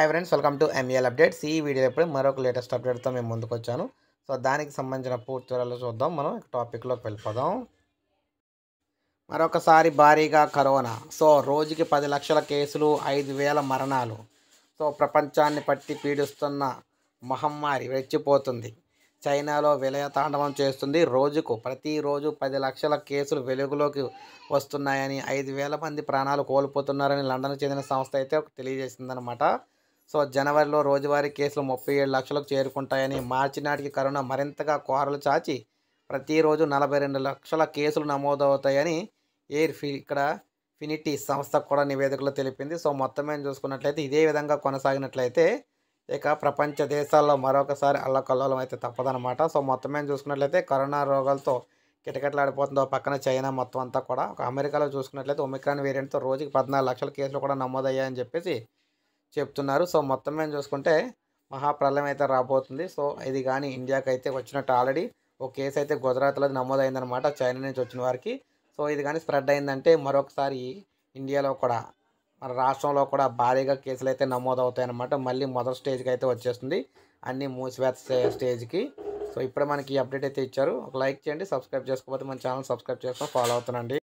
hi friends welcome to ML updates ఈ video ఎప్పుడు మరొక లేటెస్ట్ అప్డేట్తో మేము ముందుకు వచ్చాను సో దానికి సంబంధించిన పూర్తి వివరాలు చూద్దాం మనం టాపిక్లోకి వెళ్ళిపోదాం మరొకసారి భారీగా కరోనా సో రోజుకి పది లక్షల కేసులు ఐదు వేల మరణాలు సో ప్రపంచాన్ని పట్టి పీడిస్తున్న మహమ్మారి రెచ్చిపోతుంది చైనాలో విలయతాండవం చేస్తుంది రోజుకు ప్రతిరోజు పది లక్షల కేసులు వెలుగులోకి వస్తున్నాయని ఐదు వేల మంది ప్రాణాలు కోల్పోతున్నారని లండన్ చెందిన సంస్థ అయితే తెలియజేసిందనమాట సో జనవరిలో రోజువారీ కేసులు ముప్పై ఏడు లక్షలకు చేరుకుంటాయని మార్చి నాటికి కరోనా మరింతగా కోరలు చాచి ప్రతిరోజు నలభై రెండు లక్షల కేసులు నమోదవుతాయని ఎయిర్ ఫి ఇక్కడ ఫినిటీ సంస్థ కూడా నివేదికలో తెలిపింది సో మేము చూసుకున్నట్లయితే ఇదే విధంగా కొనసాగినట్లయితే ఇక ప్రపంచ దేశాల్లో మరొకసారి అల్లకల్లోలం అయితే తప్పదనమాట సో మేము చూసుకున్నట్లయితే కరోనా రోగాలతో కిటకిటలాడిపోతుందో పక్కన చైనా మొత్తం అంతా కూడా ఒక అమెరికాలో చూసుకున్నట్లయితే ఒమిక్రాన్ వేరియంట్తో రోజుకి పద్నాలుగు లక్షల కేసులు కూడా నమోదయ్యాయని చెప్పేసి చెప్తున్నారు సో మొత్తం మీద చూసుకుంటే మహాప్రలయం అయితే రాబోతుంది సో ఇది కానీ ఇండియాకి అయితే వచ్చినట్టు ఆల్రెడీ ఒక కేసు అయితే గుజరాత్లో నమోదైందనమాట చైనా నుంచి వచ్చిన వారికి సో ఇది కానీ స్ప్రెడ్ అయిందంటే మరొకసారి ఇండియాలో కూడా మన రాష్ట్రంలో కూడా భారీగా కేసులు అయితే నమోదవుతాయన్నమాట మళ్ళీ మొదటి స్టేజ్కి అయితే వచ్చేస్తుంది అన్నీ మూసివేత స్టేజ్కి సో ఇప్పుడు మనకి అప్డేట్ అయితే ఇచ్చారు ఒక లైక్ చేయండి సబ్స్క్రైబ్ చేసుకోకపోతే మన ఛానల్ సబ్స్క్రైబ్ చేసుకొని ఫాలో అవుతానండి